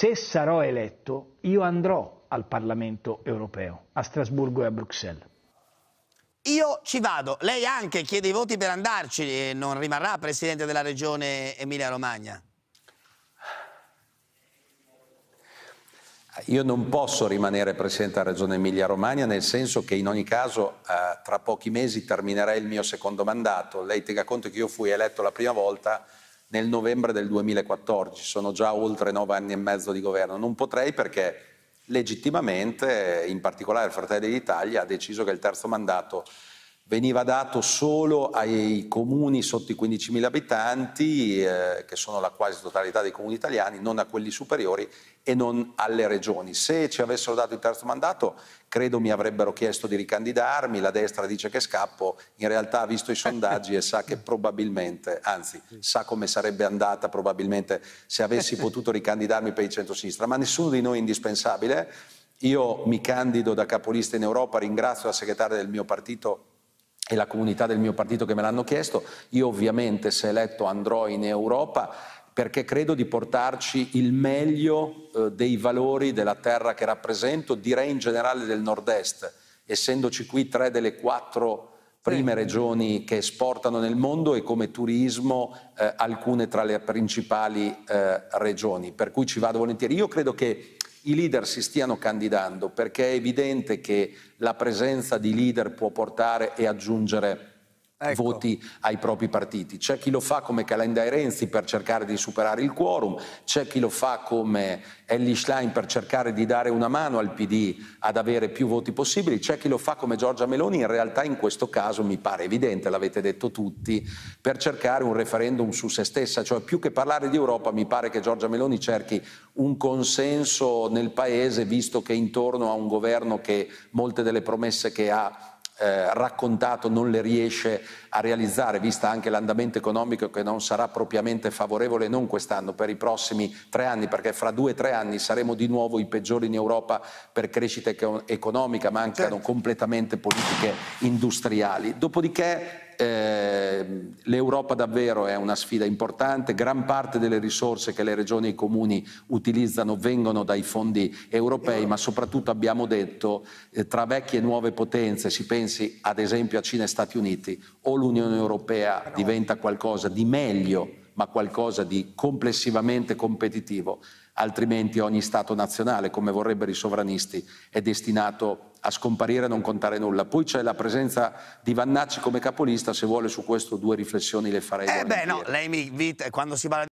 se sarò eletto, io andrò al Parlamento europeo, a Strasburgo e a Bruxelles. Io ci vado, lei anche chiede i voti per andarci, e non rimarrà Presidente della Regione Emilia-Romagna. Io non posso rimanere Presidente della Regione Emilia-Romagna nel senso che in ogni caso eh, tra pochi mesi terminerà il mio secondo mandato. Lei tenga conto che io fui eletto la prima volta nel novembre del 2014, sono già oltre nove anni e mezzo di governo. Non potrei perché legittimamente, in particolare il Fratelli d'Italia, ha deciso che il terzo mandato veniva dato solo ai comuni sotto i 15.000 abitanti, eh, che sono la quasi totalità dei comuni italiani, non a quelli superiori e non alle regioni. Se ci avessero dato il terzo mandato, credo mi avrebbero chiesto di ricandidarmi, la destra dice che scappo, in realtà ha visto i sondaggi e sa che probabilmente, anzi sa come sarebbe andata probabilmente se avessi potuto ricandidarmi per il centro-sinistra, ma nessuno di noi è indispensabile. Io mi candido da capolista in Europa, ringrazio la segretaria del mio partito e la comunità del mio partito che me l'hanno chiesto, io ovviamente se eletto andrò in Europa perché credo di portarci il meglio eh, dei valori della terra che rappresento, direi in generale del nord-est, essendoci qui tre delle quattro prime regioni che esportano nel mondo e come turismo eh, alcune tra le principali eh, regioni, per cui ci vado volentieri. Io credo che i leader si stiano candidando perché è evidente che la presenza di leader può portare e aggiungere Ecco. voti ai propri partiti. C'è chi lo fa come Calenda e Renzi per cercare di superare il quorum, c'è chi lo fa come Ellie Schlein per cercare di dare una mano al PD ad avere più voti possibili, c'è chi lo fa come Giorgia Meloni, in realtà in questo caso mi pare evidente, l'avete detto tutti, per cercare un referendum su se stessa, cioè più che parlare di Europa mi pare che Giorgia Meloni cerchi un consenso nel Paese, visto che intorno a un governo che molte delle promesse che ha eh, raccontato non le riesce a realizzare, vista anche l'andamento economico che non sarà propriamente favorevole non quest'anno, per i prossimi tre anni, perché fra due o tre anni saremo di nuovo i peggiori in Europa per crescita economica, mancano certo. completamente politiche industriali. Dopodiché eh, l'Europa davvero è una sfida importante, gran parte delle risorse che le regioni e i comuni utilizzano vengono dai fondi europei, ma soprattutto abbiamo detto eh, tra vecchie e nuove potenze, si pensi ad esempio a Cina e Stati Uniti, o l'Unione Europea diventa qualcosa di meglio ma qualcosa di complessivamente competitivo, altrimenti ogni Stato nazionale, come vorrebbero i sovranisti, è destinato a scomparire e non contare nulla. Poi c'è la presenza di Vannacci come capolista, se vuole su questo due riflessioni le farei. Eh beh no, lei mi invita, quando si parla di...